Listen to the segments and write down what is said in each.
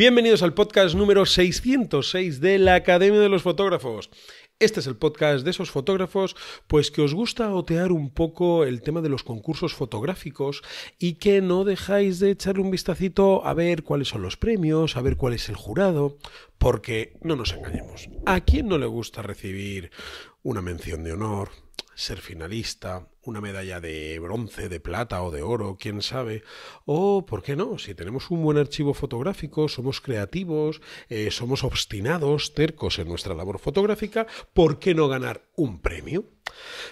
Bienvenidos al podcast número 606 de la Academia de los Fotógrafos. Este es el podcast de esos fotógrafos, pues que os gusta otear un poco el tema de los concursos fotográficos y que no dejáis de echarle un vistacito a ver cuáles son los premios, a ver cuál es el jurado, porque no nos engañemos. ¿A quién no le gusta recibir una mención de honor, ser finalista, una medalla de bronce, de plata o de oro, quién sabe. O, ¿por qué no? Si tenemos un buen archivo fotográfico, somos creativos, eh, somos obstinados, tercos en nuestra labor fotográfica, ¿por qué no ganar un premio?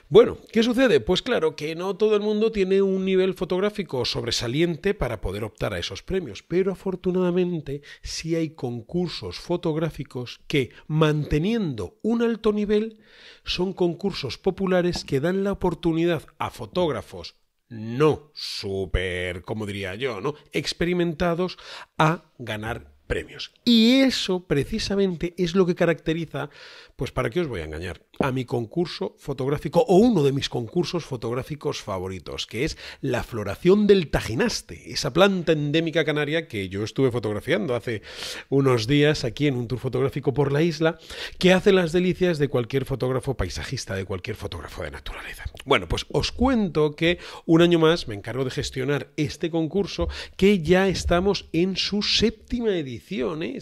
Bueno, ¿qué sucede? Pues claro que no todo el mundo tiene un nivel fotográfico sobresaliente para poder optar a esos premios, pero afortunadamente sí hay concursos fotográficos que, manteniendo un alto nivel, son concursos populares que dan la oportunidad a fotógrafos no súper, como diría yo, ¿no? experimentados a ganar premios. Y eso precisamente es lo que caracteriza, pues para qué os voy a engañar, a mi concurso fotográfico o uno de mis concursos fotográficos favoritos, que es la floración del tajinaste, esa planta endémica canaria que yo estuve fotografiando hace unos días aquí en un tour fotográfico por la isla, que hace las delicias de cualquier fotógrafo paisajista, de cualquier fotógrafo de naturaleza. Bueno, pues os cuento que un año más me encargo de gestionar este concurso que ya estamos en su séptima edición, ¿eh?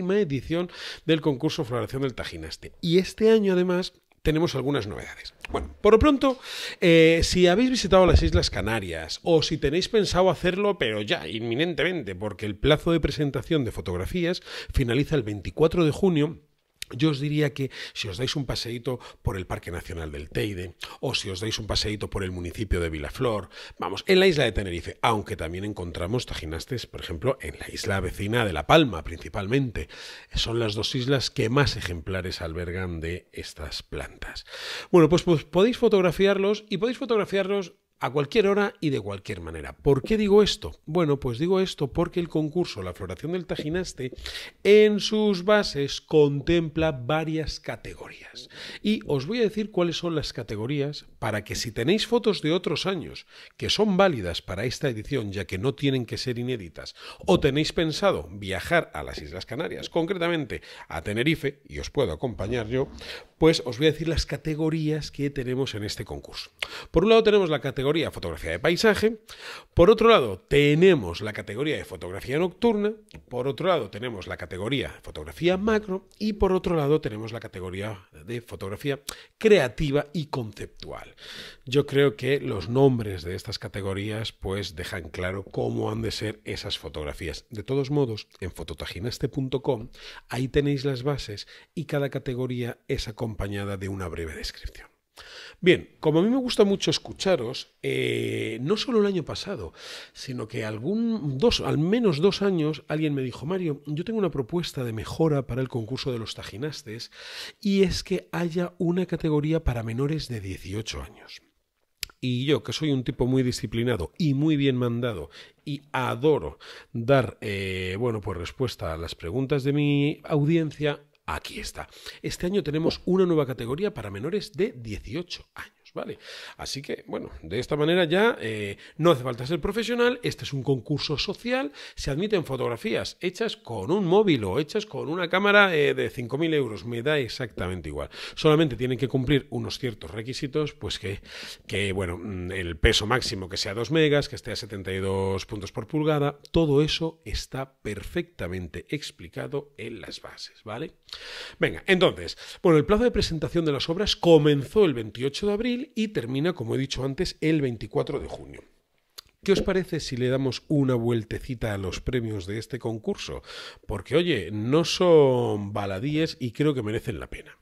edición del concurso Floración del Tajinaste. Y este año, además, tenemos algunas novedades. Bueno, por lo pronto, eh, si habéis visitado las Islas Canarias o si tenéis pensado hacerlo, pero ya, inminentemente, porque el plazo de presentación de fotografías finaliza el 24 de junio, yo os diría que si os dais un paseíto por el Parque Nacional del Teide o si os dais un paseíto por el municipio de Vilaflor, vamos, en la isla de Tenerife, aunque también encontramos tajinastes, por ejemplo, en la isla vecina de La Palma principalmente. Son las dos islas que más ejemplares albergan de estas plantas. Bueno, pues, pues podéis fotografiarlos y podéis fotografiarlos a cualquier hora y de cualquier manera. ¿Por qué digo esto? Bueno, pues digo esto porque el concurso La floración del Tajinaste en sus bases contempla varias categorías. Y os voy a decir cuáles son las categorías para que si tenéis fotos de otros años que son válidas para esta edición ya que no tienen que ser inéditas o tenéis pensado viajar a las Islas Canarias, concretamente a Tenerife, y os puedo acompañar yo, pues os voy a decir las categorías que tenemos en este concurso. Por un lado tenemos la categoría fotografía de paisaje. Por otro lado, tenemos la categoría de fotografía nocturna. Por otro lado, tenemos la categoría fotografía macro. Y por otro lado, tenemos la categoría de fotografía creativa y conceptual. Yo creo que los nombres de estas categorías pues dejan claro cómo han de ser esas fotografías. De todos modos, en fototaginaste.com ahí tenéis las bases y cada categoría es acompañada de una breve descripción. Bien, como a mí me gusta mucho escucharos, eh, no solo el año pasado, sino que algún dos, al menos dos años, alguien me dijo, Mario, yo tengo una propuesta de mejora para el concurso de los tajinastes, y es que haya una categoría para menores de 18 años. Y yo, que soy un tipo muy disciplinado y muy bien mandado, y adoro dar, eh, bueno, pues respuesta a las preguntas de mi audiencia, Aquí está. Este año tenemos una nueva categoría para menores de 18 años. ¿vale? Así que, bueno, de esta manera ya eh, no hace falta ser profesional, este es un concurso social, se admiten fotografías hechas con un móvil o hechas con una cámara eh, de 5.000 euros, me da exactamente igual. Solamente tienen que cumplir unos ciertos requisitos, pues que, que bueno, mm, el peso máximo que sea 2 megas, que esté a 72 puntos por pulgada, todo eso está perfectamente explicado en las bases, ¿vale? Venga, entonces, bueno, el plazo de presentación de las obras comenzó el 28 de abril y termina, como he dicho antes, el 24 de junio. ¿Qué os parece si le damos una vueltecita a los premios de este concurso? Porque, oye, no son baladíes y creo que merecen la pena.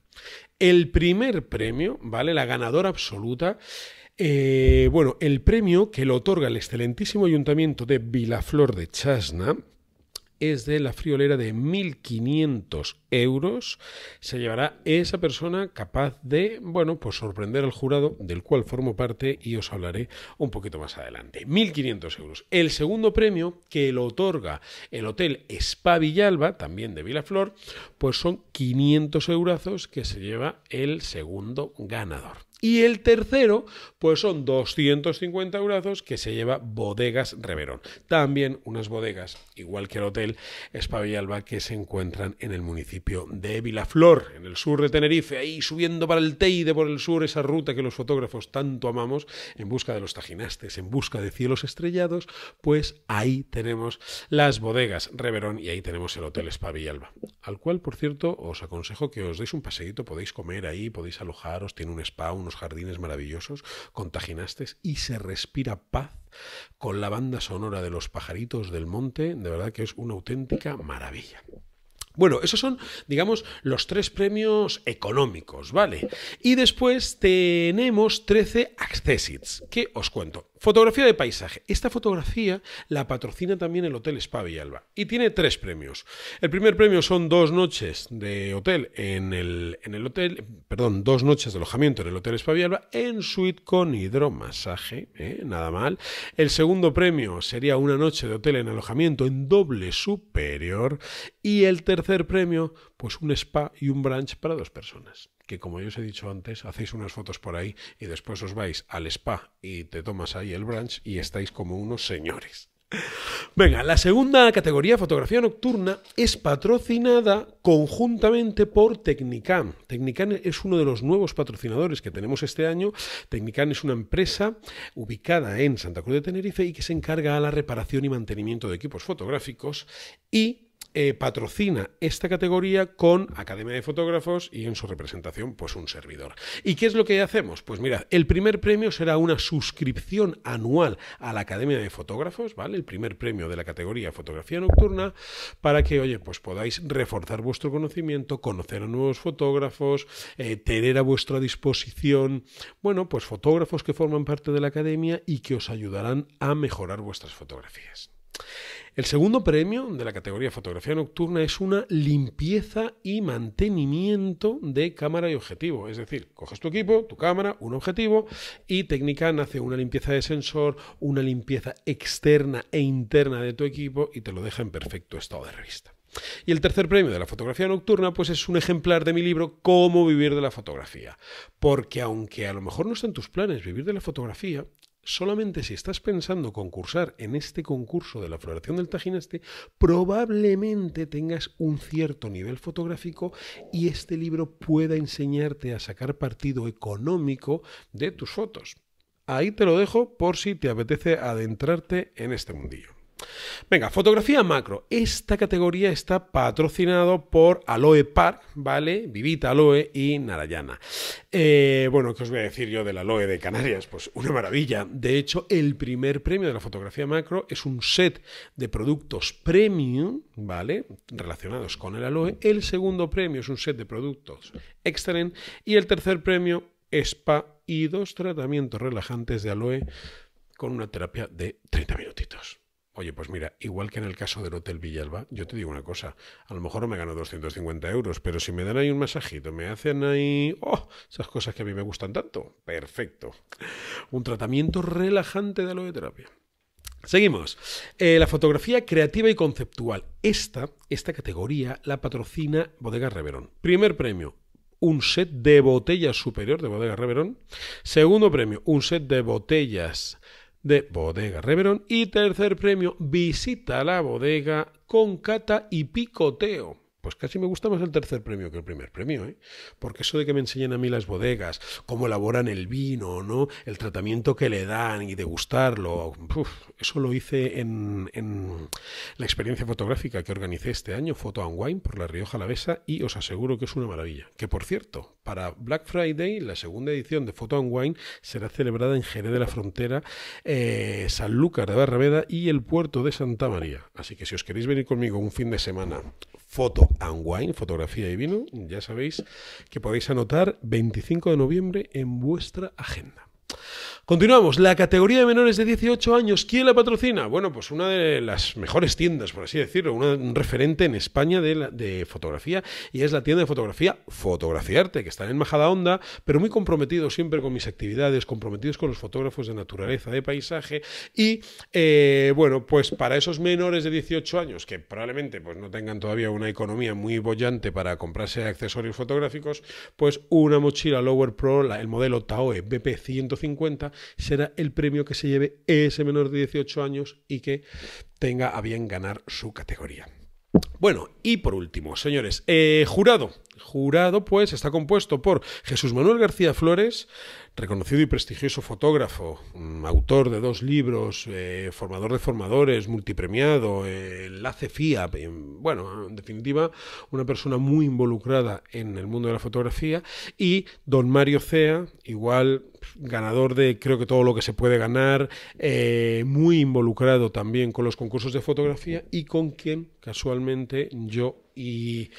El primer premio, ¿vale? La ganadora absoluta. Eh, bueno, el premio que lo otorga el excelentísimo ayuntamiento de Vilaflor de Chasna es de la friolera de 1.500 euros, se llevará esa persona capaz de, bueno, pues sorprender al jurado del cual formo parte y os hablaré un poquito más adelante. 1.500 euros. El segundo premio que lo otorga el Hotel Spa Villalba, también de Vilaflor, pues son 500 eurazos que se lleva el segundo ganador. Y el tercero, pues son 250 grados que se lleva Bodegas Reverón. También unas bodegas, igual que el hotel Espavillalba, que se encuentran en el municipio de Vilaflor, en el sur de Tenerife, ahí subiendo para el Teide por el sur, esa ruta que los fotógrafos tanto amamos, en busca de los tajinastes, en busca de cielos estrellados, pues ahí tenemos las bodegas Reverón y ahí tenemos el hotel Espavillalba al cual, por cierto, os aconsejo que os deis un paseíto, podéis comer ahí, podéis alojaros, tiene un spa, unos jardines maravillosos, contaginastes y se respira paz con la banda sonora de los pajaritos del monte, de verdad que es una auténtica maravilla. Bueno, esos son, digamos, los tres premios económicos, ¿vale? Y después tenemos 13 accessits, que os cuento. Fotografía de paisaje. Esta fotografía la patrocina también el Hotel Spa Villalba y tiene tres premios. El primer premio son dos noches de hotel en el, hotel, perdón, dos noches de alojamiento en el Hotel Spa Villalba en suite con hidromasaje, ¿eh? nada mal. El segundo premio sería una noche de hotel en alojamiento en doble superior y el tercer premio pues un spa y un brunch para dos personas. Que como yo os he dicho antes, hacéis unas fotos por ahí y después os vais al spa y te tomas ahí el brunch y estáis como unos señores. Venga, la segunda categoría, fotografía nocturna, es patrocinada conjuntamente por Technicam. Technicam es uno de los nuevos patrocinadores que tenemos este año. Technicam es una empresa ubicada en Santa Cruz de Tenerife y que se encarga a la reparación y mantenimiento de equipos fotográficos y eh, patrocina esta categoría con Academia de Fotógrafos y en su representación, pues un servidor. ¿Y qué es lo que hacemos? Pues mirad, el primer premio será una suscripción anual a la Academia de Fotógrafos, ¿vale? El primer premio de la categoría Fotografía Nocturna, para que, oye, pues podáis reforzar vuestro conocimiento, conocer a nuevos fotógrafos, eh, tener a vuestra disposición, bueno, pues fotógrafos que forman parte de la Academia y que os ayudarán a mejorar vuestras fotografías. El segundo premio de la categoría fotografía nocturna es una limpieza y mantenimiento de cámara y objetivo. Es decir, coges tu equipo, tu cámara, un objetivo y técnica nace una limpieza de sensor, una limpieza externa e interna de tu equipo y te lo deja en perfecto estado de revista. Y el tercer premio de la fotografía nocturna, pues es un ejemplar de mi libro Cómo vivir de la fotografía. Porque aunque a lo mejor no estén tus planes vivir de la fotografía, solamente si estás pensando concursar en este concurso de la floración del Tajinaste, probablemente tengas un cierto nivel fotográfico y este libro pueda enseñarte a sacar partido económico de tus fotos. Ahí te lo dejo por si te apetece adentrarte en este mundillo. Venga, fotografía macro. Esta categoría está patrocinado por Aloe Park, ¿vale? Vivita Aloe y Narayana. Eh, bueno, ¿qué os voy a decir yo del Aloe de Canarias? Pues una maravilla. De hecho, el primer premio de la fotografía macro es un set de productos premium, ¿vale? Relacionados con el Aloe. El segundo premio es un set de productos Excellent. Y el tercer premio, Spa y dos tratamientos relajantes de Aloe con una terapia de 30 minutitos. Oye, pues mira, igual que en el caso del Hotel Villalba, yo te digo una cosa, a lo mejor no me gano 250 euros, pero si me dan ahí un masajito, me hacen ahí, oh, esas cosas que a mí me gustan tanto, perfecto. Un tratamiento relajante de terapia. Seguimos. Eh, la fotografía creativa y conceptual. Esta, esta categoría la patrocina Bodega Reverón. Primer premio, un set de botellas superior de Bodega Reverón. Segundo premio, un set de botellas de Bodega Reverón. Y tercer premio, visita la bodega con cata y picoteo. Pues casi me gusta más el tercer premio que el primer premio, ¿eh? Porque eso de que me enseñen a mí las bodegas, cómo elaboran el vino, ¿no? El tratamiento que le dan y degustarlo. eso lo hice en, la experiencia fotográfica que organicé este año, Photo and Wine, por La Rioja Alavesa, y os aseguro que es una maravilla. Que por cierto, para Black Friday, la segunda edición de Photo and Wine será celebrada en Jerez de la Frontera, San eh, Sanlúcar de Barrameda y el puerto de Santa María. Así que si os queréis venir conmigo un fin de semana Foto and Wine, fotografía y vino, ya sabéis que podéis anotar 25 de noviembre en vuestra agenda. Continuamos, la categoría de menores de 18 años, ¿quién la patrocina? Bueno, pues una de las mejores tiendas, por así decirlo, un referente en España de, fotografía, y es la tienda de fotografía Fotografiarte, que está en Majadahonda, pero muy comprometidos siempre con mis actividades, comprometidos con los fotógrafos de naturaleza, de paisaje, y eh, bueno, pues para esos menores de 18 años, que probablemente pues, no tengan todavía una economía muy bollante para comprarse accesorios fotográficos, pues una mochila Lower Pro, el modelo TAOE BP150, será el premio que se lleve ese menor de 18 años y que tenga a bien ganar su categoría. Bueno, y por último, señores, eh, jurado, jurado, pues, está compuesto por Jesús Manuel García Flores, reconocido y prestigioso fotógrafo, mm, autor de dos libros, eh, formador de formadores, multipremiado, eh, la enlace eh, bueno, en definitiva, una persona muy involucrada en el mundo de la fotografía, y don Mario Cea, igual ganador de creo que todo lo que se puede ganar, muy involucrado también con los concursos de fotografía y con quien casualmente yo y,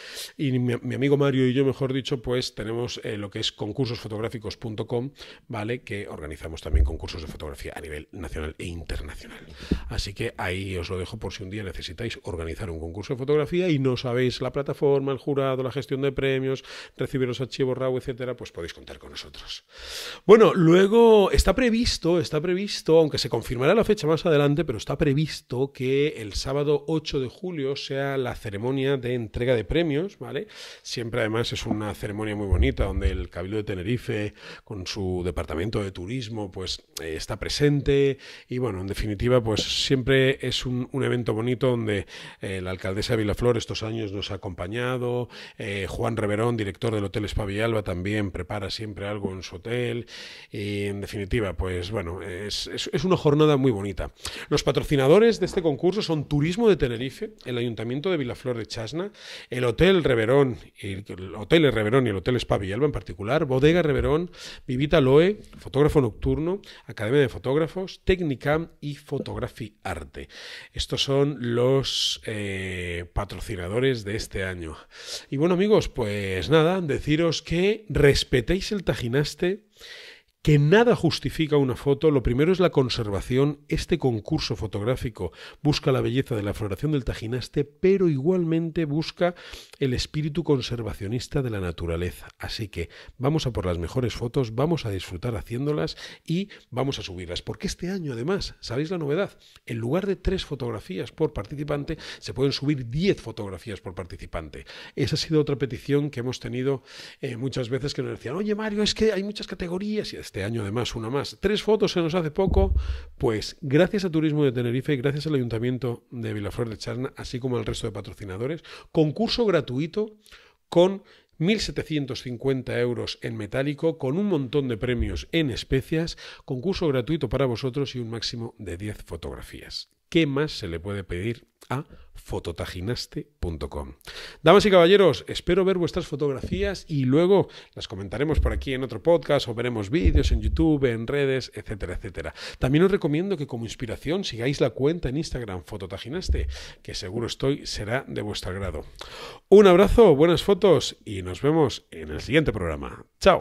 mi, amigo Mario y yo, mejor dicho, pues tenemos eh, lo que es concursosfotográficos.com, ¿vale? Que organizamos también concursos de fotografía a nivel nacional e internacional. Así que ahí os lo dejo por si un día necesitáis organizar un concurso de fotografía y no sabéis la plataforma, el jurado, la gestión de premios, recibir los archivos RAW, etcétera, pues podéis contar con nosotros. Bueno, luego está previsto, está previsto, aunque se confirmará la fecha más adelante, pero está previsto que el sábado 8 de julio sea la ceremonia de entrega de premios, ¿vale? Siempre además es una ceremonia muy bonita donde el Cabildo de Tenerife, con su departamento de turismo, pues eh, está presente y bueno, en definitiva, pues siempre es un, evento bonito donde eh, la alcaldesa de Vilaflor estos años nos ha acompañado, eh, Juan Reverón, director del Hotel Espavillalba, también prepara siempre algo en su hotel y en definitiva, pues bueno, es, es, es una jornada muy bonita. Los patrocinadores de este concurso son Turismo de Tenerife, el Ayuntamiento de Vilaflor de Chasna, el Hotel Reverón, el, Hotel Reverón y el Hotel Spa Villalba en particular, Bodega Reverón, Vivita Loe, fotógrafo nocturno, Academia de Fotógrafos, Technicam y Fotografi Arte. Estos son los eh, patrocinadores de este año. Y bueno amigos, pues nada, deciros que respetéis el tajinaste que nada justifica una foto, lo primero es la conservación, este concurso fotográfico busca la belleza de la floración del tajinaste, pero igualmente busca el espíritu conservacionista de la naturaleza. Así que vamos a por las mejores fotos, vamos a disfrutar haciéndolas y vamos a subirlas, porque este año además, ¿sabéis la novedad? En lugar de tres fotografías por participante, se pueden subir diez fotografías por participante. Esa ha sido otra petición que hemos tenido eh, muchas veces que nos decían, oye Mario, es que hay muchas categorías y este año además una más. Tres fotos se nos hace poco, pues gracias a Turismo de Tenerife y gracias al Ayuntamiento de Vilaflor de Charna, así como al resto de patrocinadores, concurso gratuito con 1.750 euros en metálico, con un montón de premios en especias, concurso gratuito para vosotros y un máximo de 10 fotografías. ¿Qué más se le puede pedir a fototaginaste.com. Damas y caballeros, espero ver vuestras fotografías y luego las comentaremos por aquí en otro podcast o veremos vídeos en YouTube, en redes, etcétera, etcétera. También os recomiendo que como inspiración sigáis la cuenta en Instagram Fototaginaste, que seguro estoy será de vuestro agrado. Un abrazo, buenas fotos y nos vemos en el siguiente programa. Chao.